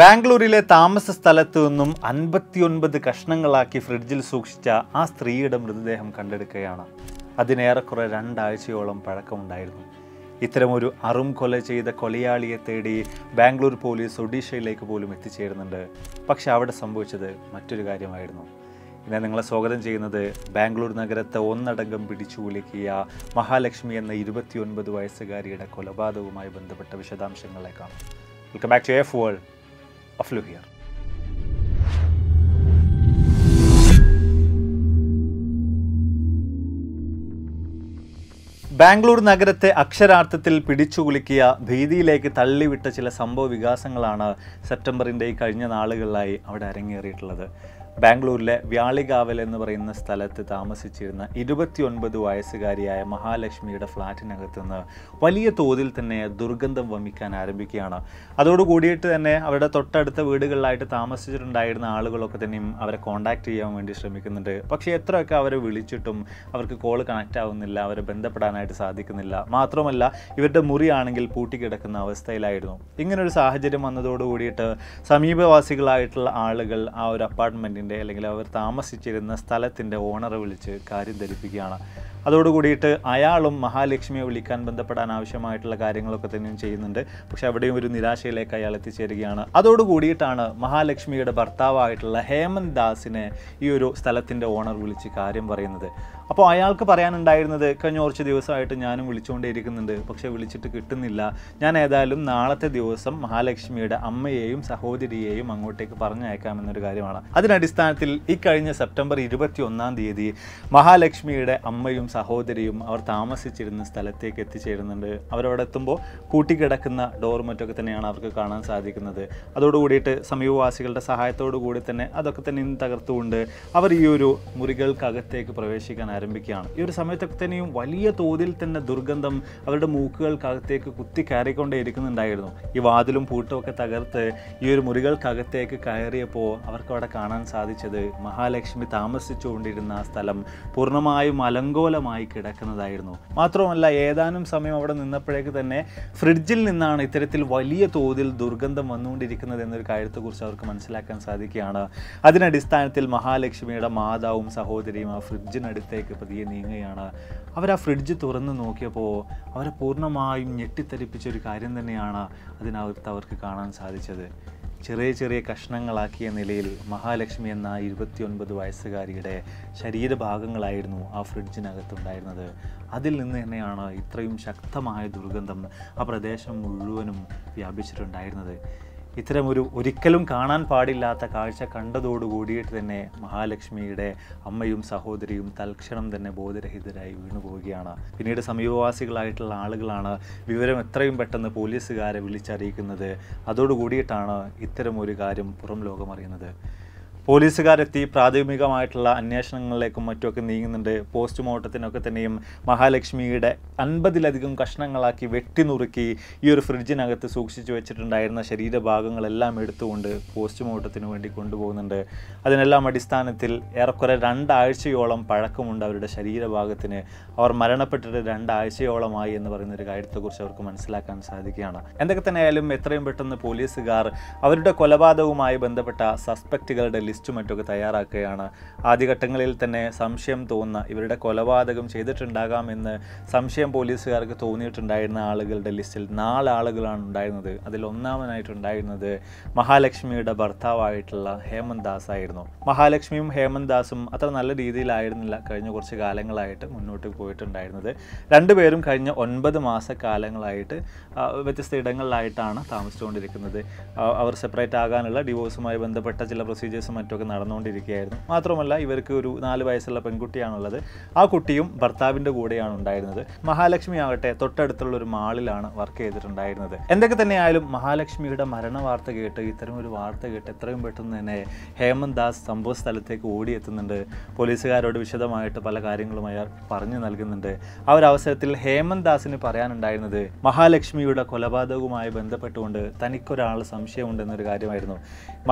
ബാംഗ്ലൂരിലെ താമസ സ്ഥലത്തു നിന്നും അൻപത്തിയൊൻപത് കഷ്ണങ്ങളാക്കി ഫ്രിഡ്ജിൽ സൂക്ഷിച്ച ആ സ്ത്രീയുടെ മൃതദേഹം കണ്ടെടുക്കുകയാണ് അതിനേറെക്കുറെ രണ്ടാഴ്ചയോളം പഴക്കമുണ്ടായിരുന്നു ഇത്തരമൊരു അറും കൊല ചെയ്ത കൊലയാളിയെ തേടി ബാംഗ്ലൂർ പോലീസ് ഒഡീഷയിലേക്ക് പോലും എത്തിച്ചേരുന്നുണ്ട് പക്ഷെ അവിടെ സംഭവിച്ചത് മറ്റൊരു കാര്യമായിരുന്നു ഇന്നെ നിങ്ങളെ സ്വാഗതം ചെയ്യുന്നത് ബാംഗ്ലൂർ നഗരത്തെ ഒന്നടങ്കം പിടിച്ചു വിളിക്കിയ മഹാലക്ഷ്മി എന്ന ഇരുപത്തിയൊൻപത് വയസ്സുകാരിയുടെ കൊലപാതകവുമായി ബന്ധപ്പെട്ട വിശദാംശങ്ങളേക്കാണ് welcome back to F world of Luhir. Bangalore നഗരത്തെ അക്ഷരാർത്ഥത്തിൽ പിടിച്ചുകുലുക്കിയ ഭീതിയിലേക്ക് തള്ളിവിട്ട ചില സംഭവ വികാസങ്ങളാണ് സെപ്റ്റംബറിൻ്റെ ഈ കഴിഞ്ഞ നാളുകളിലായി അവിടെ അരങ്ങേറിയിട്ടുള്ളത് ബാംഗ്ലൂരിലെ വ്യാളികാവൽ എന്ന് പറയുന്ന സ്ഥലത്ത് താമസിച്ചിരുന്ന ഇരുപത്തിയൊൻപത് വയസ്സുകാരിയായ മഹാലക്ഷ്മിയുടെ ഫ്ലാറ്റിനകത്ത് നിന്ന് വലിയ തോതിൽ തന്നെ ദുർഗന്ധം വമിക്കാൻ ആരംഭിക്കുകയാണ് അതോടുകൂടിയിട്ട് തന്നെ അവരുടെ തൊട്ടടുത്ത വീടുകളിലായിട്ട് താമസിച്ചിട്ടുണ്ടായിരുന്ന ആളുകളൊക്കെ തന്നെയും അവരെ കോണ്ടാക്ട് ചെയ്യാൻ വേണ്ടി ശ്രമിക്കുന്നുണ്ട് പക്ഷേ എത്രയൊക്കെ അവരെ വിളിച്ചിട്ടും അവർക്ക് കോൾ കണക്റ്റ് ആവുന്നില്ല അവരെ ബന്ധപ്പെടാനായിട്ട് സാധിക്കുന്നില്ല മാത്രമല്ല ഇവരുടെ മുറിയാണെങ്കിൽ പൂട്ടിക്കിടക്കുന്ന അവസ്ഥയിലായിരുന്നു ഇങ്ങനൊരു സാഹചര്യം വന്നതോടുകൂടിയിട്ട് സമീപവാസികളായിട്ടുള്ള ആളുകൾ ആ ഒരു അപ്പാർട്ട്മെൻറ്റിന് വീടിൻ്റെ അല്ലെങ്കിൽ അവർ താമസിച്ചിരുന്ന സ്ഥലത്തിൻ്റെ ഓണറെ വിളിച്ച് കാര്യം ധരിപ്പിക്കുകയാണ് അതോടുകൂടിയിട്ട് അയാളും മഹാലക്ഷ്മിയെ വിളിക്കാൻ ബന്ധപ്പെടാൻ ആവശ്യമായിട്ടുള്ള കാര്യങ്ങളൊക്കെ തന്നെയും ചെയ്യുന്നുണ്ട് പക്ഷെ അവിടെയും ഒരു നിരാശയിലേക്ക് അയാൾ എത്തിച്ചേരുകയാണ് അതോടുകൂടിയിട്ടാണ് മഹാലക്ഷ്മിയുടെ ഭർത്താവായിട്ടുള്ള ഹേമന്ത് ദാസിനെ ഈ ഒരു സ്ഥലത്തിൻ്റെ ഓണർ വിളിച്ച് കാര്യം പറയുന്നത് അപ്പോൾ അയാൾക്ക് പറയാനുണ്ടായിരുന്നത് കഴിഞ്ഞ കുറച്ച് ദിവസമായിട്ട് ഞാനും വിളിച്ചുകൊണ്ടേയിരിക്കുന്നുണ്ട് പക്ഷേ വിളിച്ചിട്ട് കിട്ടുന്നില്ല ഞാൻ ഏതായാലും നാളത്തെ ദിവസം മഹാലക്ഷ്മിയുടെ അമ്മയെയും സഹോദരിയെയും അങ്ങോട്ടേക്ക് പറഞ്ഞയക്കാമെന്നൊരു കാര്യമാണ് അതിനടിസ്ഥാനം അടിസ്ഥാനത്തിൽ ഇക്കഴിഞ്ഞ സെപ്റ്റംബർ ഇരുപത്തി ഒന്നാം തീയതി മഹാലക്ഷ്മിയുടെ അമ്മയും സഹോദരിയും അവർ താമസിച്ചിരുന്ന സ്ഥലത്തേക്ക് എത്തിച്ചേരുന്നുണ്ട് അവരവിടെ എത്തുമ്പോൾ കൂട്ടിക്കിടക്കുന്ന ഡോർമറ്റൊക്കെ തന്നെയാണ് അവർക്ക് കാണാൻ സാധിക്കുന്നത് അതോടുകൂടിയിട്ട് സമീപവാസികളുടെ സഹായത്തോടു കൂടി തന്നെ അതൊക്കെ തന്നെ ഇന്ന് തകർത്തുകൊണ്ട് അവർ ഈ ഒരു മുറികൾക്കകത്തേക്ക് പ്രവേശിക്കാൻ ആരംഭിക്കുകയാണ് ഈ ഒരു സമയത്തൊക്കെ തന്നെയും വലിയ തോതിൽ തന്നെ ദുർഗന്ധം അവരുടെ മൂക്കുകൾക്കകത്തേക്ക് കുത്തി കയറിക്കൊണ്ടേ ഇരിക്കുന്നുണ്ടായിരുന്നു ഈ വാതിലും ഒക്കെ തകർത്ത് ഈ ഒരു മുറികൾക്കകത്തേക്ക് കയറിയപ്പോൾ അവർക്ക് അവിടെ കാണാൻ സാധിക്കും സാധിച്ചത് മഹാലക്ഷ്മി താമസിച്ചുകൊണ്ടിരുന്ന സ്ഥലം പൂർണ്ണമായും അലങ്കോലമായി കിടക്കുന്നതായിരുന്നു മാത്രമല്ല ഏതാനും സമയം അവിടെ നിന്നപ്പോഴേക്ക് തന്നെ ഫ്രിഡ്ജിൽ നിന്നാണ് ഇത്തരത്തിൽ വലിയ തോതിൽ ദുർഗന്ധം വന്നുകൊണ്ടിരിക്കുന്നത് എന്നൊരു കാര്യത്തെക്കുറിച്ച് അവർക്ക് മനസ്സിലാക്കാൻ സാധിക്കുകയാണ് അതിനടിസ്ഥാനത്തിൽ മഹാലക്ഷ്മിയുടെ മാതാവും സഹോദരിയും ആ ഫ്രിഡ്ജിനടുത്തേക്ക് പതിയെ നീങ്ങുകയാണ് അവർ ആ ഫ്രിഡ്ജ് തുറന്ന് നോക്കിയപ്പോൾ അവരെ പൂർണ്ണമായും ഞെട്ടിത്തരിപ്പിച്ച ഒരു കാര്യം തന്നെയാണ് അതിനകത്ത് അവർക്ക് കാണാൻ സാധിച്ചത് ചെറിയ ചെറിയ കഷ്ണങ്ങളാക്കിയ നിലയിൽ മഹാലക്ഷ്മി എന്ന ഇരുപത്തിയൊൻപത് വയസ്സുകാരിയുടെ ശരീരഭാഗങ്ങളായിരുന്നു ആ ഫ്രിഡ്ജിനകത്തുണ്ടായിരുന്നത് അതിൽ നിന്ന് തന്നെയാണ് ഇത്രയും ശക്തമായ ദുർഗന്ധം ആ പ്രദേശം മുഴുവനും വ്യാപിച്ചിട്ടുണ്ടായിരുന്നത് ഇത്തരമൊരു ഒരിക്കലും കാണാൻ പാടില്ലാത്ത കാഴ്ച കൂടിയിട്ട് തന്നെ മഹാലക്ഷ്മിയുടെ അമ്മയും സഹോദരിയും തൽക്ഷണം തന്നെ ബോധരഹിതരായി വീണുപോവുകയാണ് പിന്നീട് സമീപവാസികളായിട്ടുള്ള ആളുകളാണ് വിവരം എത്രയും പെട്ടെന്ന് പോലീസുകാരെ വിളിച്ചറിയിക്കുന്നത് അതോടുകൂടിയിട്ടാണ് ഇത്തരമൊരു കാര്യം പുറം ലോകം അറിയുന്നത് പോലീസുകാരെത്തി പ്രാഥമികമായിട്ടുള്ള അന്വേഷണങ്ങളിലേക്കും മറ്റുമൊക്കെ നീങ്ങുന്നുണ്ട് പോസ്റ്റ്മോർട്ടത്തിനൊക്കെ തന്നെയും മഹാലക്ഷ്മിയുടെ അൻപതിലധികം കഷ്ണങ്ങളാക്കി വെട്ടിനുറുക്കി ഈ ഒരു ഫ്രിഡ്ജിനകത്ത് സൂക്ഷിച്ചു വെച്ചിട്ടുണ്ടായിരുന്ന ശരീരഭാഗങ്ങളെല്ലാം എടുത്തുകൊണ്ട് പോസ്റ്റ്മോർട്ടത്തിന് വേണ്ടി കൊണ്ടുപോകുന്നുണ്ട് അതിനെല്ലാം അടിസ്ഥാനത്തിൽ ഏറെക്കുറെ രണ്ടാഴ്ചയോളം പഴക്കമുണ്ട് അവരുടെ ശരീരഭാഗത്തിന് അവർ മരണപ്പെട്ടിട്ട് രണ്ടാഴ്ചയോളമായി എന്ന് പറയുന്ന ഒരു കാര്യത്തെക്കുറിച്ച് അവർക്ക് മനസ്സിലാക്കാൻ സാധിക്കുകയാണ് എന്തൊക്കെ തന്നെയായാലും എത്രയും പെട്ടെന്ന് പോലീസുകാർ അവരുടെ കൊലപാതകവുമായി ബന്ധപ്പെട്ട സസ്പെക്റ്റുകളുടെ ലിസ്റ്റും മറ്റൊക്കെ തയ്യാറാക്കുകയാണ് ആദ്യഘട്ടങ്ങളിൽ തന്നെ സംശയം തോന്നുന്ന ഇവരുടെ കൊലപാതകം ചെയ്തിട്ടുണ്ടാകാമെന്ന് സംശയം പോലീസുകാർക്ക് തോന്നിയിട്ടുണ്ടായിരുന്ന ആളുകളുടെ ലിസ്റ്റിൽ നാല് ആളുകളാണ് ഉണ്ടായിരുന്നത് അതിൽ ഒന്നാമനായിട്ടുണ്ടായിരുന്നത് മഹാലക്ഷ്മിയുടെ ഭർത്താവായിട്ടുള്ള ഹേമന്ത് ദാസ് ആയിരുന്നു മഹാലക്ഷ്മിയും ഹേമന്ത് ദാസും അത്ര നല്ല രീതിയിലായിരുന്നില്ല കഴിഞ്ഞ കുറച്ച് കാലങ്ങളായിട്ട് മുന്നോട്ട് പോയിട്ടുണ്ടായിരുന്നത് രണ്ടുപേരും കഴിഞ്ഞ ഒൻപത് മാസക്കാലങ്ങളായിട്ട് വ്യത്യസ്ത ഇടങ്ങളിലായിട്ടാണ് താമസിച്ചുകൊണ്ടിരിക്കുന്നത് അവർ സെപ്പറേറ്റ് ആകാനുള്ള ഡിവോഴ്സുമായി ബന്ധപ്പെട്ട ചില പ്രൊസീജിയേഴ്സും മറ്റുമൊക്കെ നടന്നുകൊണ്ടിരിക്കുകയായിരുന്നു മാത്രമല്ല ഇവർക്ക് ഒരു നാല് വയസ്സുള്ള പെൺകുട്ടിയാണുള്ളത് ആ കുട്ടിയും ഭർത്താവിൻ്റെ കൂടെയാണ് ഉണ്ടായിരുന്നത് മഹാലക്ഷ്മി ആകട്ടെ തൊട്ടടുത്തുള്ള ഒരു മാളിലാണ് വർക്ക് ചെയ്തിട്ടുണ്ടായിരുന്നത് എന്തൊക്കെ തന്നെയായാലും മഹാലക്ഷ്മിയുടെ മരണ വാർത്ത കേട്ട് ഇത്തരം ഒരു വാർത്ത കേട്ട് എത്രയും പെട്ടെന്ന് തന്നെ ഹേമന്ത് ദാസ് സംഭവ സ്ഥലത്തേക്ക് ഓടിയെത്തുന്നുണ്ട് പോലീസുകാരോട് വിശദമായിട്ട് പല കാര്യങ്ങളും അയാൾ പറഞ്ഞു നൽകുന്നുണ്ട് ആ ഒരു അവസരത്തിൽ ഹേമന്ത് ദാസിന് പറയാനുണ്ടായിരുന്നത് മഹാലക്ഷ്മിയുടെ കൊലപാതകവുമായി ബന്ധപ്പെട്ടുകൊണ്ട് തനിക്കൊരാൾ സംശയമുണ്ടെന്നൊരു കാര്യമായിരുന്നു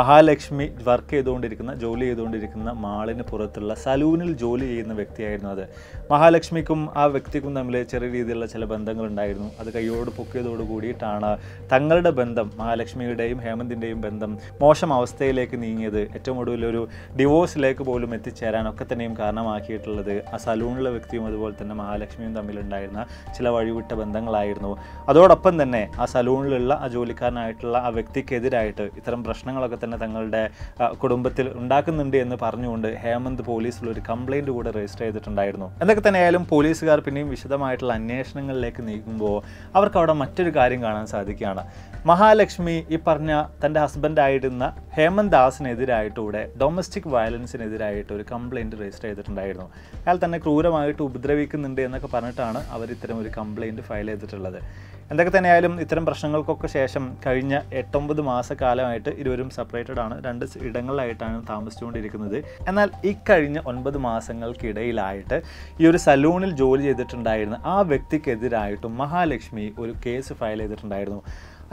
മഹാലക്ഷ്മി വർക്ക് ചെയ്തുകൊണ്ട് ചെയ്തുകൊണ്ടിരിക്കുന്ന ജോലി ചെയ്തുകൊണ്ടിരിക്കുന്ന മാളിന് പുറത്തുള്ള സലൂണിൽ ജോലി ചെയ്യുന്ന വ്യക്തിയായിരുന്നു അത് മഹാലക്ഷ്മിക്കും ആ വ്യക്തിക്കും തമ്മിൽ ചെറിയ രീതിയിലുള്ള ചില ബന്ധങ്ങളുണ്ടായിരുന്നു അത് കൈയോട് പൊക്കിയതോട് കൂടിയിട്ടാണ് തങ്ങളുടെ ബന്ധം മഹാലക്ഷ്മിയുടെയും ഹേമന്തിൻ്റെയും ബന്ധം മോശം അവസ്ഥയിലേക്ക് നീങ്ങിയത് ഏറ്റവും ഒടുവിൽ ഒരു ഡിവോഴ്സിലേക്ക് പോലും എത്തിച്ചേരാനൊക്കെ തന്നെയും കാരണമാക്കിയിട്ടുള്ളത് ആ സലൂണിലെ വ്യക്തിയും അതുപോലെ തന്നെ മഹാലക്ഷ്മിയും തമ്മിലുണ്ടായിരുന്ന ചില വഴിവിട്ട ബന്ധങ്ങളായിരുന്നു അതോടൊപ്പം തന്നെ ആ സലൂണിലുള്ള ആ ജോലിക്കാരനായിട്ടുള്ള ആ വ്യക്തിക്കെതിരായിട്ട് ഇത്തരം പ്രശ്നങ്ങളൊക്കെ തന്നെ തങ്ങളുടെ കുടുംബ രൂപത്തിൽ ഉണ്ടാക്കുന്നുണ്ട് എന്ന് പറഞ്ഞുകൊണ്ട് ഹേമന്ത് പോലീസിൽ ഒരു കംപ്ലൈൻറ്റ് കൂടെ രജിസ്റ്റർ ചെയ്തിട്ടുണ്ടായിരുന്നു എന്തൊക്കെ തന്നെയായാലും പോലീസുകാർ പിന്നെയും വിശദമായിട്ടുള്ള അന്വേഷണങ്ങളിലേക്ക് നീക്കുമ്പോൾ അവർക്ക് അവിടെ മറ്റൊരു കാര്യം കാണാൻ സാധിക്കുകയാണ് മഹാലക്ഷ്മി ഈ പറഞ്ഞ തൻ്റെ ഹസ്ബൻഡായിരുന്ന ഹേമന്ത് ദാസിനെതിരായിട്ടൂടെ ഡൊമസ്റ്റിക് വയലൻസിനെതിരായിട്ട് ഒരു കംപ്ലയിൻറ്റ് രജിസ്റ്റർ ചെയ്തിട്ടുണ്ടായിരുന്നു അയാൾ തന്നെ ക്രൂരമായിട്ട് ഉപദ്രവിക്കുന്നുണ്ട് എന്നൊക്കെ പറഞ്ഞിട്ടാണ് അവർ ഇത്തരം ഒരു കംപ്ലയിൻറ്റ് ഫയൽ ചെയ്തിട്ടുള്ളത് എന്തൊക്കെ തന്നെയായാലും ഇത്തരം പ്രശ്നങ്ങൾക്കൊക്കെ ശേഷം കഴിഞ്ഞ എട്ടൊമ്പത് മാസക്കാലമായിട്ട് ഇരുവരും സെപ്പറേറ്റഡ് ആണ് രണ്ട് ഇടങ്ങളിലായിട്ടാണ് താമസിച്ചുകൊണ്ടിരിക്കുന്നത് എന്നാൽ ഇക്കഴിഞ്ഞ ഒൻപത് മാസങ്ങൾക്കിടയിലായിട്ട് ഈ ഒരു സലൂണിൽ ജോലി ചെയ്തിട്ടുണ്ടായിരുന്ന ആ വ്യക്തിക്കെതിരായിട്ടും മഹാലക്ഷ്മി ഒരു കേസ് ഫയൽ ചെയ്തിട്ടുണ്ടായിരുന്നു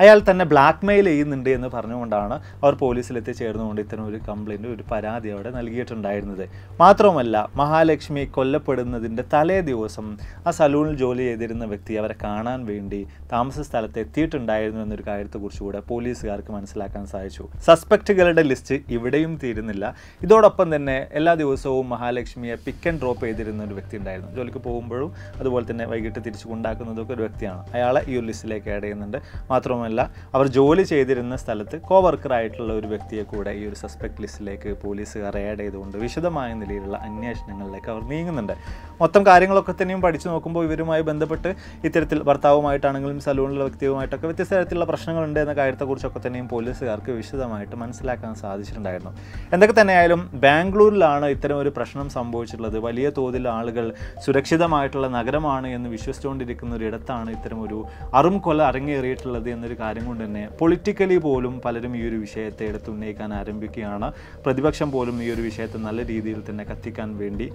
അയാൾ തന്നെ ബ്ലാക്ക് മെയിൽ ചെയ്യുന്നുണ്ട് എന്ന് പറഞ്ഞുകൊണ്ടാണ് അവർ പോലീസിലെത്തി ചേർന്നുകൊണ്ട് ഇത്തരം ഒരു കംപ്ലൈൻറ്റ് ഒരു പരാതി അവിടെ നൽകിയിട്ടുണ്ടായിരുന്നത് മാത്രമല്ല മഹാലക്ഷ്മി കൊല്ലപ്പെടുന്നതിൻ്റെ തലേ ദിവസം ആ സലൂണിൽ ജോലി ചെയ്തിരുന്ന വ്യക്തി അവരെ കാണാൻ വേണ്ടി താമസ സ്ഥലത്ത് എത്തിയിട്ടുണ്ടായിരുന്നു എന്നൊരു കാര്യത്തെക്കുറിച്ചുകൂടെ പോലീസുകാർക്ക് മനസ്സിലാക്കാൻ സാധിച്ചു സസ്പെക്റ്റുകളുടെ ലിസ്റ്റ് ഇവിടെയും തീരുന്നില്ല ഇതോടൊപ്പം തന്നെ എല്ലാ ദിവസവും മഹാലക്ഷ്മിയെ പിക്ക് ആൻഡ് ഡ്രോപ്പ് ചെയ്തിരുന്ന ഒരു വ്യക്തി ഉണ്ടായിരുന്നു ജോലിക്ക് പോകുമ്പോഴും അതുപോലെ തന്നെ വൈകിട്ട് തിരിച്ചു കൊണ്ടാക്കുന്നതൊക്കെ ഒരു വ്യക്തിയാണ് അയാളെ ഈ ഒരു ലിസ്റ്റിലേക്ക് ആഡ് ചെയ്യുന്നുണ്ട് മാത്രമല്ല മാത്രമല്ല അവർ ജോലി ചെയ്തിരുന്ന സ്ഥലത്ത് കോ ആയിട്ടുള്ള ഒരു വ്യക്തിയെ കൂടെ ഈ ഒരു സസ്പെക്ട് ലിസ്റ്റിലേക്ക് പോലീസുകാർ ആഡ് ചെയ്തുകൊണ്ട് വിശദമായ നിലയിലുള്ള അന്വേഷണങ്ങളിലേക്ക് അവർ നീങ്ങുന്നുണ്ട് മൊത്തം കാര്യങ്ങളൊക്കെ തന്നെയും പഠിച്ചു നോക്കുമ്പോൾ ഇവരുമായി ബന്ധപ്പെട്ട് ഇത്തരത്തിൽ ഭർത്താവുമായിട്ടാണെങ്കിലും സലൂണിലെ വ്യക്തിയുമായിട്ടൊക്കെ വ്യത്യസ്ത തരത്തിലുള്ള പ്രശ്നങ്ങളുണ്ട് എന്ന കാര്യത്തെക്കുറിച്ചൊക്കെ തന്നെയും പോലീസുകാർക്ക് വിശദമായിട്ട് മനസ്സിലാക്കാൻ സാധിച്ചിട്ടുണ്ടായിരുന്നു എന്തൊക്കെ തന്നെയായാലും ബാംഗ്ലൂരിലാണ് ഇത്തരം ഒരു പ്രശ്നം സംഭവിച്ചിട്ടുള്ളത് വലിയ തോതിൽ ആളുകൾ സുരക്ഷിതമായിട്ടുള്ള നഗരമാണ് എന്ന് വിശ്വസിച്ചുകൊണ്ടിരിക്കുന്ന ഇടത്താണ് ഇത്തരം ഒരു അറും കൊല അരങ്ങേറിയിട്ടുള്ളത് എന്നൊരു കാര്യം കൊണ്ട് തന്നെ പൊളിറ്റിക്കലി പോലും പലരും ഈ ഒരു വിഷയത്തെ എടുത്തുന്നയിക്കാൻ ആരംഭിക്കുകയാണ് പ്രതിപക്ഷം പോലും ഈ ഒരു വിഷയത്തെ നല്ല രീതിയിൽ തന്നെ കത്തിക്കാൻ വേണ്ടി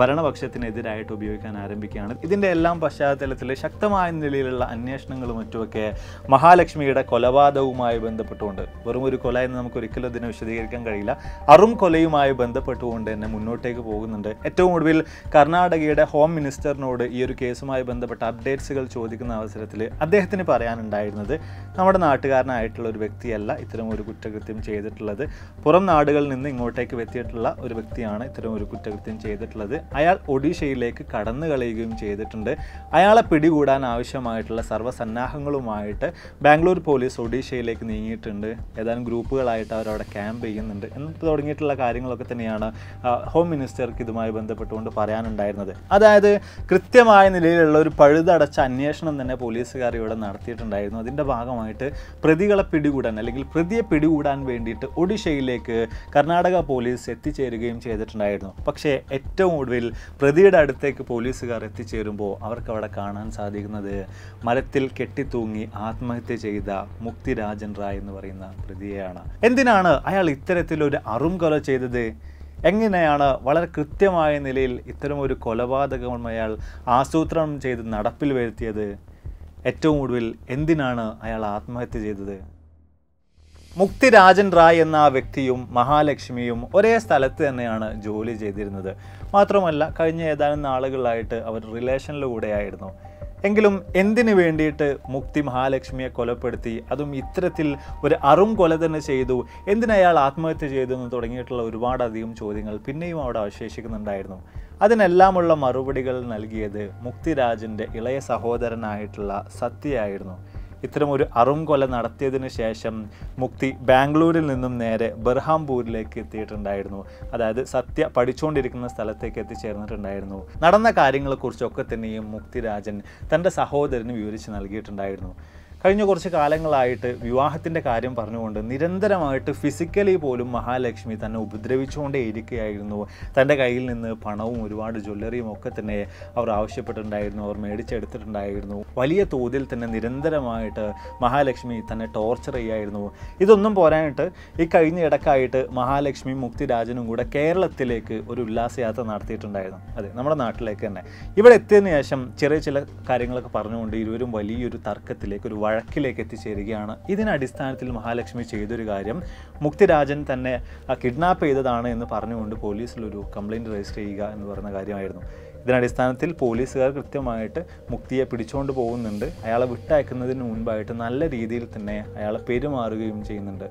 ഭരണപക്ഷത്തിനെതിരായിട്ട് ഉപയോഗിക്കാൻ ആരംഭിക്കുകയാണ് ഇതിൻ്റെ എല്ലാം പശ്ചാത്തലത്തിൽ ശക്തമായ നിലയിലുള്ള അന്വേഷണങ്ങളും മറ്റുമൊക്കെ മഹാലക്ഷ്മിയുടെ കൊലപാതകവുമായി ബന്ധപ്പെട്ടുകൊണ്ട് വെറും ഒരു കൊല എന്ന് നമുക്ക് ഒരിക്കലും അതിനെ വിശദീകരിക്കാൻ കഴിയില്ല അറും കൊലയുമായി ബന്ധപ്പെട്ടുകൊണ്ട് തന്നെ മുന്നോട്ടേക്ക് പോകുന്നുണ്ട് ഏറ്റവും ഒടുവിൽ കർണാടകയുടെ ഹോം മിനിസ്റ്ററിനോട് ഈ ഒരു കേസുമായി ബന്ധപ്പെട്ട അപ്ഡേറ്റ്സുകൾ ചോദിക്കുന്ന അവസരത്തിൽ അദ്ദേഹത്തിന് പറയാനുണ്ടായിരുന്നത് നമ്മുടെ നാട്ടുകാരനായിട്ടുള്ള ഒരു വ്യക്തിയല്ല ഇത്തരം ഒരു കുറ്റകൃത്യം ചെയ്തിട്ടുള്ളത് പുറം നാടുകളിൽ നിന്ന് ഇങ്ങോട്ടേക്ക് എത്തിയിട്ടുള്ള ഒരു വ്യക്തിയാണ് ഇത്തരം ഒരു കുറ്റകൃത്യം ചെയ്തിട്ടുള്ളത് അയാൾ ഒഡീഷയിലേക്ക് കടന്നു കളയുകയും ചെയ്തിട്ടുണ്ട് അയാളെ പിടികൂടാൻ ആവശ്യമായിട്ടുള്ള സർവ്വസന്നാഹങ്ങളുമായിട്ട് ബാംഗ്ലൂർ പോലീസ് ഒഡീഷയിലേക്ക് നീങ്ങിയിട്ടുണ്ട് ഏതാനും ഗ്രൂപ്പുകളായിട്ട് അവരവിടെ ക്യാമ്പ് ചെയ്യുന്നുണ്ട് എന്ന് തുടങ്ങിയിട്ടുള്ള കാര്യങ്ങളൊക്കെ തന്നെയാണ് ഹോം മിനിസ്റ്റർക്ക് ഇതുമായി ബന്ധപ്പെട്ടുകൊണ്ട് പറയാനുണ്ടായിരുന്നത് അതായത് കൃത്യമായ നിലയിലുള്ള ഒരു പഴുതടച്ച അന്വേഷണം തന്നെ പോലീസുകാർ ഇവിടെ നടത്തിയിട്ടുണ്ടായിരുന്നു അതിൻ്റെ ഭാഗമായിട്ട് പ്രതികളെ പിടികൂടാൻ അല്ലെങ്കിൽ പ്രതിയെ പിടികൂടാൻ വേണ്ടിയിട്ട് ഒഡീഷയിലേക്ക് കർണാടക പോലീസ് എത്തിച്ചേരുകയും ചെയ്തിട്ടുണ്ടായിരുന്നു പക്ഷേ ഏറ്റവും ഒടുവിൽ പ്രതിയുടെ അടുത്തേക്ക് പോലീസുകാർ എത്തിച്ചേരുമ്പോൾ അവർക്ക് അവിടെ കാണാൻ സാധിക്കുന്നത് മരത്തിൽ കെട്ടിത്തൂങ്ങി ആത്മഹത്യ ചെയ്ത മുക്തിരാജൻ റായ് എന്ന് പറയുന്ന പ്രതിയെയാണ് എന്തിനാണ് അയാൾ ഇത്തരത്തിലൊരു അറും കൊല ചെയ്തത് എങ്ങനെയാണ് വളരെ കൃത്യമായ നിലയിൽ ഇത്തരമൊരു കൊലപാതകം അയാൾ ആസൂത്രണം ചെയ്ത് നടപ്പിൽ വരുത്തിയത് ഏറ്റവും ഒടുവിൽ എന്തിനാണ് അയാൾ ആത്മഹത്യ ചെയ്തത് മുക്തി രാജൻ റായ് എന്ന ആ വ്യക്തിയും മഹാലക്ഷ്മിയും ഒരേ സ്ഥലത്ത് തന്നെയാണ് ജോലി ചെയ്തിരുന്നത് മാത്രമല്ല കഴിഞ്ഞ ഏതാനും നാളുകളിലായിട്ട് അവർ റിലേഷനിലൂടെയായിരുന്നു എങ്കിലും എന്തിനു വേണ്ടിയിട്ട് മുക്തി മഹാലക്ഷ്മിയെ കൊലപ്പെടുത്തി അതും ഇത്തരത്തിൽ ഒരു അറും കൊല തന്നെ ചെയ്തു എന്തിനയാൾ ആത്മഹത്യ ചെയ്തു എന്ന് തുടങ്ങിയിട്ടുള്ള ഒരുപാടധികം ചോദ്യങ്ങൾ പിന്നെയും അവിടെ അവശേഷിക്കുന്നുണ്ടായിരുന്നു അതിനെല്ലാമുള്ള മറുപടികൾ നൽകിയത് മുക്തിരാജിൻ്റെ ഇളയ സഹോദരനായിട്ടുള്ള സത്യയായിരുന്നു ഇത്തരമൊരു അറും കൊല നടത്തിയതിനു ശേഷം മുക്തി ബാംഗ്ലൂരിൽ നിന്നും നേരെ ബർഹാംപൂരിലേക്ക് എത്തിയിട്ടുണ്ടായിരുന്നു അതായത് സത്യ പഠിച്ചുകൊണ്ടിരിക്കുന്ന സ്ഥലത്തേക്ക് എത്തിച്ചേർന്നിട്ടുണ്ടായിരുന്നു നടന്ന കാര്യങ്ങളെക്കുറിച്ചൊക്കെ തന്നെയും മുക്തിരാജൻ തൻ്റെ സഹോദരന് വിവരിച്ച് നൽകിയിട്ടുണ്ടായിരുന്നു കഴിഞ്ഞ കുറച്ച് കാലങ്ങളായിട്ട് വിവാഹത്തിൻ്റെ കാര്യം പറഞ്ഞുകൊണ്ട് നിരന്തരമായിട്ട് ഫിസിക്കലി പോലും മഹാലക്ഷ്മി തന്നെ ഉപദ്രവിച്ചുകൊണ്ടേ ഇരിക്കുകയായിരുന്നു തൻ്റെ കയ്യിൽ നിന്ന് പണവും ഒരുപാട് ജ്വല്ലറിയും ഒക്കെ തന്നെ അവർ ആവശ്യപ്പെട്ടിട്ടുണ്ടായിരുന്നു അവർ മേടിച്ചെടുത്തിട്ടുണ്ടായിരുന്നു വലിയ തോതിൽ തന്നെ നിരന്തരമായിട്ട് മഹാലക്ഷ്മി തന്നെ ടോർച്ചർ ചെയ്യായിരുന്നു ഇതൊന്നും പോരാനായിട്ട് ഈ കഴിഞ്ഞ ഇടക്കായിട്ട് മഹാലക്ഷ്മി മുക്തിരാജനും കൂടെ കേരളത്തിലേക്ക് ഒരു ഉല്ലാസയാത്ര നടത്തിയിട്ടുണ്ടായിരുന്നു അതെ നമ്മുടെ നാട്ടിലേക്ക് തന്നെ ഇവിടെ എത്തിയതിനു ശേഷം ചെറിയ ചില കാര്യങ്ങളൊക്കെ പറഞ്ഞുകൊണ്ട് ഇരുവരും വലിയൊരു തർക്കത്തിലേക്ക് ഒരു വഴക്കിലേക്ക് എത്തിച്ചേരുകയാണ് ഇതിനടിസ്ഥാനത്തിൽ മഹാലക്ഷ്മി ചെയ്തൊരു കാര്യം മുക്തിരാജൻ തന്നെ കിഡ്നാപ്പ് ചെയ്തതാണ് എന്ന് പറഞ്ഞുകൊണ്ട് പോലീസിലൊരു കംപ്ലയിൻറ്റ് രജിസ്റ്റർ ചെയ്യുക എന്ന് പറയുന്ന കാര്യമായിരുന്നു ഇതിനടിസ്ഥാനത്തിൽ പോലീസുകാർ കൃത്യമായിട്ട് മുക്തിയെ പിടിച്ചുകൊണ്ട് പോകുന്നുണ്ട് അയാളെ വിട്ടയക്കുന്നതിന് മുൻപായിട്ട് നല്ല രീതിയിൽ തന്നെ അയാളെ പെരുമാറുകയും ചെയ്യുന്നുണ്ട്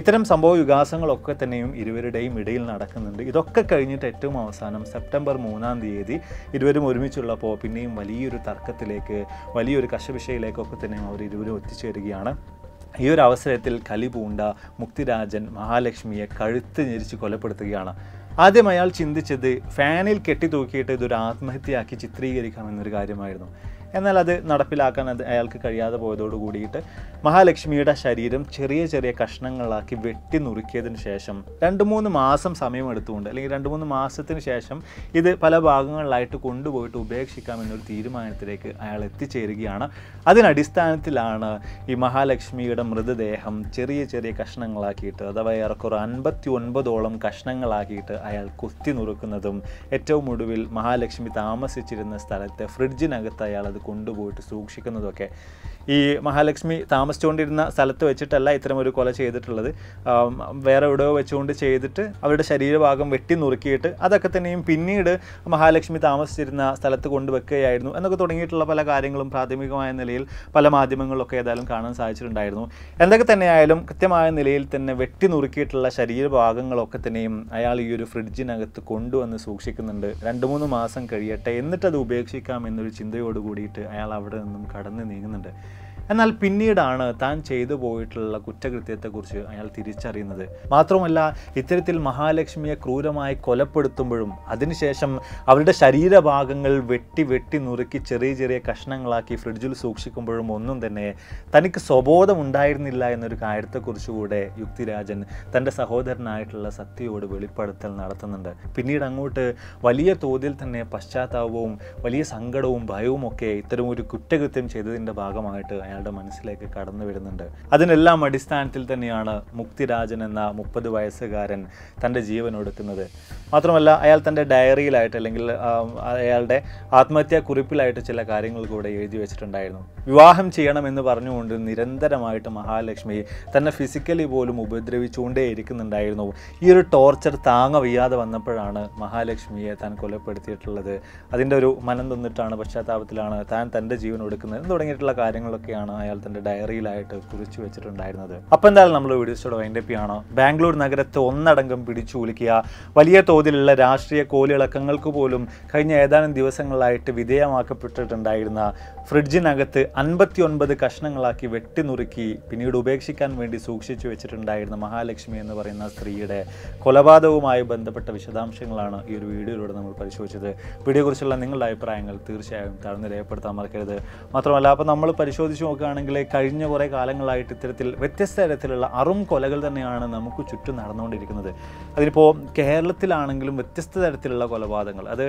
ഇത്തരം സംഭവ വികാസങ്ങളൊക്കെ തന്നെയും ഇരുവരുടെയും ഇടയിൽ നടക്കുന്നുണ്ട് ഇതൊക്കെ കഴിഞ്ഞിട്ട് ഏറ്റവും അവസാനം സെപ്റ്റംബർ മൂന്നാം തീയതി ഇരുവരും ഒരുമിച്ചുള്ളപ്പോൾ പിന്നെയും വലിയൊരു തർക്കത്തിലേക്ക് വലിയൊരു കശപിശയിലേക്കൊക്കെ തന്നെയും അവർ ഇരുവരും എത്തിച്ചേരുകയാണ് ഈ ഒരു അവസരത്തിൽ കലിപൂണ്ട മുക്തിരാജൻ മഹാലക്ഷ്മിയെ കഴുത്ത് ഞെരിച്ച് കൊലപ്പെടുത്തുകയാണ് ആദ്യം അയാൾ ചിന്തിച്ചത് ഫാനിൽ കെട്ടി തൂക്കിയിട്ട് ഇതൊരു ആത്മഹത്യയാക്കി ചിത്രീകരിക്കാം എന്നൊരു കാര്യമായിരുന്നു എന്നാൽ അത് നടപ്പിലാക്കാൻ അത് അയാൾക്ക് കഴിയാതെ പോയതോട് കൂടിയിട്ട് മഹാലക്ഷ്മിയുടെ ശരീരം ചെറിയ ചെറിയ കഷ്ണങ്ങളാക്കി വെട്ടി നുറുക്കിയതിന് ശേഷം രണ്ട് മൂന്ന് മാസം സമയമെടുത്തുകൊണ്ട് അല്ലെങ്കിൽ രണ്ട് മൂന്ന് മാസത്തിന് ശേഷം ഇത് പല ഭാഗങ്ങളിലായിട്ട് കൊണ്ടുപോയിട്ട് ഉപേക്ഷിക്കാം എന്നൊരു തീരുമാനത്തിലേക്ക് അയാൾ എത്തിച്ചേരുകയാണ് അതിനടിസ്ഥാനത്തിലാണ് ഈ മഹാലക്ഷ്മിയുടെ മൃതദേഹം ചെറിയ ചെറിയ കഷ്ണങ്ങളാക്കിയിട്ട് അഥവാ ഏറെക്കുറെ അൻപത്തി ഒൻപതോളം കഷ്ണങ്ങളാക്കിയിട്ട് അയാൾ കൊത്തി നുറുക്കുന്നതും ഏറ്റവും ഒടുവിൽ മഹാലക്ഷ്മി താമസിച്ചിരുന്ന സ്ഥലത്തെ ഫ്രിഡ്ജിനകത്ത് അയാൾ അത് കൊണ്ടുപോയിട്ട് സൂക്ഷിക്കുന്നതൊക്കെ ഈ മഹാലക്ഷ്മി താമസിച്ചുകൊണ്ടിരുന്ന സ്ഥലത്ത് വെച്ചിട്ടല്ല ഇത്തരം ഒരു കൊല ചെയ്തിട്ടുള്ളത് വേറെ എവിടെയോ വെച്ചുകൊണ്ട് ചെയ്തിട്ട് അവരുടെ ശരീരഭാഗം വെട്ടി നുറുക്കിയിട്ട് അതൊക്കെ തന്നെയും പിന്നീട് മഹാലക്ഷ്മി താമസിച്ചിരുന്ന സ്ഥലത്ത് കൊണ്ടുവെക്കുകയായിരുന്നു എന്നൊക്കെ തുടങ്ങിയിട്ടുള്ള പല കാര്യങ്ങളും പ്രാഥമികമായ നിലയിൽ പല മാധ്യമങ്ങളിലൊക്കെ ഏതായാലും കാണാൻ സാധിച്ചിട്ടുണ്ടായിരുന്നു എന്തൊക്കെ തന്നെയായാലും കൃത്യമായ നിലയിൽ തന്നെ വെട്ടി നുറുക്കിയിട്ടുള്ള ശരീരഭാഗങ്ങളൊക്കെ തന്നെയും അയാൾ ഈ ഒരു ഫ്രിഡ്ജിനകത്ത് കൊണ്ടുവന്ന് സൂക്ഷിക്കുന്നുണ്ട് രണ്ട് മൂന്ന് മാസം കഴിയട്ടെ എന്നിട്ടത് ഉപേക്ഷിക്കാം എന്നൊരു ചിന്തയോടുകൂടി നേടിയിട്ട് അയാൾ അവിടെ നിന്നും കടന്ന് നീങ്ങുന്നുണ്ട് എന്നാൽ പിന്നീടാണ് താൻ ചെയ്തു പോയിട്ടുള്ള കുറ്റകൃത്യത്തെക്കുറിച്ച് അയാൾ തിരിച്ചറിയുന്നത് മാത്രമല്ല ഇത്തരത്തിൽ മഹാലക്ഷ്മിയെ ക്രൂരമായി കൊലപ്പെടുത്തുമ്പോഴും അതിനുശേഷം അവരുടെ ശരീരഭാഗങ്ങൾ വെട്ടി വെട്ടി നുറുക്കി ചെറിയ ചെറിയ കഷ്ണങ്ങളാക്കി ഫ്രിഡ്ജിൽ സൂക്ഷിക്കുമ്പോഴും ഒന്നും തന്നെ തനിക്ക് സ്വബോധമുണ്ടായിരുന്നില്ല എന്നൊരു കാര്യത്തെക്കുറിച്ചുകൂടെ യുക്തിരാജൻ തൻ്റെ സഹോദരനായിട്ടുള്ള സത്യയോട് വെളിപ്പെടുത്തൽ നടത്തുന്നുണ്ട് പിന്നീട് അങ്ങോട്ട് വലിയ തോതിൽ തന്നെ പശ്ചാത്താപവും വലിയ സങ്കടവും ഭയവും ഒക്കെ ഇത്തരം ഒരു കുറ്റകൃത്യം ചെയ്തതിൻ്റെ ഭാഗമായിട്ട് അയാൾ അയാളുടെ മനസ്സിലേക്ക് കടന്നു വരുന്നുണ്ട് അതിനെല്ലാം അടിസ്ഥാനത്തിൽ തന്നെയാണ് മുക്തിരാജൻ എന്ന മുപ്പത് വയസ്സുകാരൻ തൻ്റെ ജീവൻ ഒടുക്കുന്നത് മാത്രമല്ല അയാൾ തൻ്റെ ഡയറിയിലായിട്ട് അല്ലെങ്കിൽ അയാളുടെ ആത്മഹത്യാ കുറിപ്പിലായിട്ട് ചില കാര്യങ്ങൾ കൂടെ എഴുതി വെച്ചിട്ടുണ്ടായിരുന്നു വിവാഹം ചെയ്യണമെന്ന് പറഞ്ഞുകൊണ്ട് നിരന്തരമായിട്ട് മഹാലക്ഷ്മി തന്നെ ഫിസിക്കലി പോലും ഉപദ്രവിച്ചുകൊണ്ടേ ഇരിക്കുന്നുണ്ടായിരുന്നു ഈ ഒരു ടോർച്ചർ താങ്ങ വയ്യാതെ വന്നപ്പോഴാണ് മഹാലക്ഷ്മിയെ താൻ കൊലപ്പെടുത്തിയിട്ടുള്ളത് അതിൻ്റെ ഒരു മനം തന്നിട്ടാണ് പശ്ചാത്താപത്തിലാണ് താൻ തൻ്റെ ജീവൻ ഒടുക്കുന്നത് തുടങ്ങിയിട്ടുള്ള കാര്യങ്ങളൊക്കെയാണ് എന്നാണ് അയാൾ തന്റെ ഡയറിയിലായിട്ട് കുറിച്ചു വെച്ചിട്ടുണ്ടായിരുന്നത് അപ്പോൾ എന്തായാലും നമ്മൾ വീഡിയോസോടെ വൈൻഡപ്പ് ചെയ്യണം ബാംഗ്ലൂർ നഗരത്തെ ഒന്നടങ്കം പിടിച്ചു പിടിച്ചുലിക്കുക വലിയ തോതിലുള്ള രാഷ്ട്രീയ കോലിളക്കങ്ങൾക്ക് പോലും കഴിഞ്ഞ ഏതാനും ദിവസങ്ങളിലായിട്ട് വിധേയമാക്കപ്പെട്ടിട്ടുണ്ടായിരുന്ന ഫ്രിഡ്ജിനകത്ത് അൻപത്തിയൊൻപത് കഷ്ണങ്ങളാക്കി വെട്ടി നുറുക്കി പിന്നീട് ഉപേക്ഷിക്കാൻ വേണ്ടി സൂക്ഷിച്ചു വെച്ചിട്ടുണ്ടായിരുന്ന മഹാലക്ഷ്മി എന്ന് പറയുന്ന സ്ത്രീയുടെ കൊലപാതകവുമായി ബന്ധപ്പെട്ട വിശദാംശങ്ങളാണ് ഈ ഒരു വീഡിയോയിലൂടെ നമ്മൾ പരിശോധിച്ചത് വീഡിയോയെക്കുറിച്ചുള്ള നിങ്ങളുടെ അഭിപ്രായങ്ങൾ തീർച്ചയായും തടഞ്ഞു രേഖപ്പെടുത്താൻ മറക്കരുത് മാത്രമല്ല അപ്പോൾ നമ്മൾ പരിശോധിച്ച് നോക്കുകയാണെങ്കിൽ കഴിഞ്ഞ കുറേ കാലങ്ങളായിട്ട് ഇത്തരത്തിൽ വ്യത്യസ്ത തരത്തിലുള്ള അറും കൊലകൾ തന്നെയാണ് നമുക്ക് ചുറ്റും നടന്നുകൊണ്ടിരിക്കുന്നത് അതിനിപ്പോൾ കേരളത്തിലാണെങ്കിലും വ്യത്യസ്ത തരത്തിലുള്ള കൊലപാതകങ്ങൾ അത്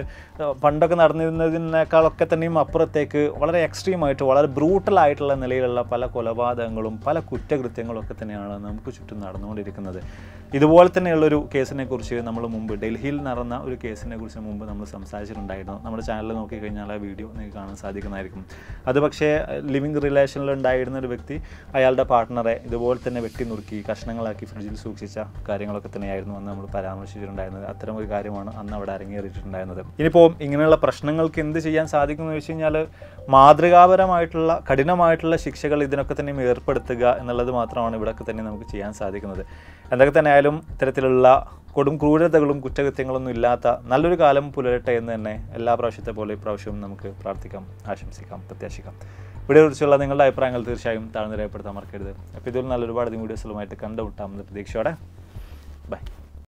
പണ്ടൊക്കെ നടന്നിരുന്നതിനേക്കാളൊക്കെ തന്നെയും അപ്പുറത്തേക്ക് വളരെ എക്സ്ട്രീമായിട്ട് വളരെ ബ്രൂട്ടലായിട്ടുള്ള നിലയിലുള്ള പല കൊലപാതകങ്ങളും പല കുറ്റകൃത്യങ്ങളും ഒക്കെ തന്നെയാണ് നമുക്ക് ചുറ്റും നടന്നുകൊണ്ടിരിക്കുന്നത് ഇതുപോലെ തന്നെയുള്ളൊരു കേസിനെ കുറിച്ച് നമ്മൾ മുമ്പ് ഡൽഹിയിൽ നടന്ന ഒരു കേസിനെ കുറിച്ച് മുമ്പ് നമ്മൾ സംസാരിച്ചിട്ടുണ്ടായിരുന്നു നമ്മുടെ ചാനൽ നോക്കിക്കഴിഞ്ഞാൽ ആ വീഡിയോ നിങ്ങൾക്ക് കാണാൻ സാധിക്കുന്നതായിരിക്കും അത് പക്ഷേ ലിവിങ് റിലേഷനിൽ ഉണ്ടായിരുന്ന ഒരു വ്യക്തി അയാളുടെ പാർട്ട്ണറെ ഇതുപോലെ തന്നെ വെട്ടി നുറുക്കി കഷ്ണങ്ങളാക്കി ഫ്രിഡ്ജിൽ സൂക്ഷിച്ച കാര്യങ്ങളൊക്കെ തന്നെയായിരുന്നു അന്ന് നമ്മൾ പരാമർശിച്ചിട്ടുണ്ടായിരുന്നത് അത്തരം ഒരു കാര്യമാണ് അന്ന് അവിടെ അരങ്ങേറിയിട്ടുണ്ടായിരുന്നത് ഇനിയിപ്പോൾ ഇങ്ങനെയുള്ള പ്രശ്നങ്ങൾക്ക് എന്ത് ചെയ്യാൻ സാധിക്കുമെന്ന് വെച്ച് കഴിഞ്ഞാൽ മാതൃകാപരമായിട്ടുള്ള കഠിനമായിട്ടുള്ള ശിക്ഷകൾ ഇതിനൊക്കെ തന്നെയും ഏർപ്പെടുത്തുക എന്നുള്ളത് മാത്രമാണ് ഇവിടെയൊക്കെ തന്നെ നമുക്ക് ചെയ്യാൻ സാധിക്കുന്നത് എന്തൊക്കെ തന്നെ ആയാലും ഇത്തരത്തിലുള്ള കൊടും ക്രൂരതകളും കുറ്റകൃത്യങ്ങളൊന്നും ഇല്ലാത്ത നല്ലൊരു കാലം പുലരട്ടെ എന്ന് തന്നെ എല്ലാ പ്രാവശ്യത്തെ പോലെ ഇപ്രാവശ്യവും നമുക്ക് പ്രാർത്ഥിക്കാം ആശംസിക്കാം പ്രത്യാശിക്കാം കുറിച്ചുള്ള നിങ്ങളുടെ അഭിപ്രായങ്ങൾ തീർച്ചയായും താഴ്ന്നു രേഖപ്പെടുത്താൻ മറക്കരുത് അപ്പോൾ ഇതുപോലെ നല്ലൊരുപാട് വീഡിയോസുകളുമായിട്ട് കണ്ടുമുട്ടാമെന്ന് പ്രതീക്ഷയോടെ ബൈ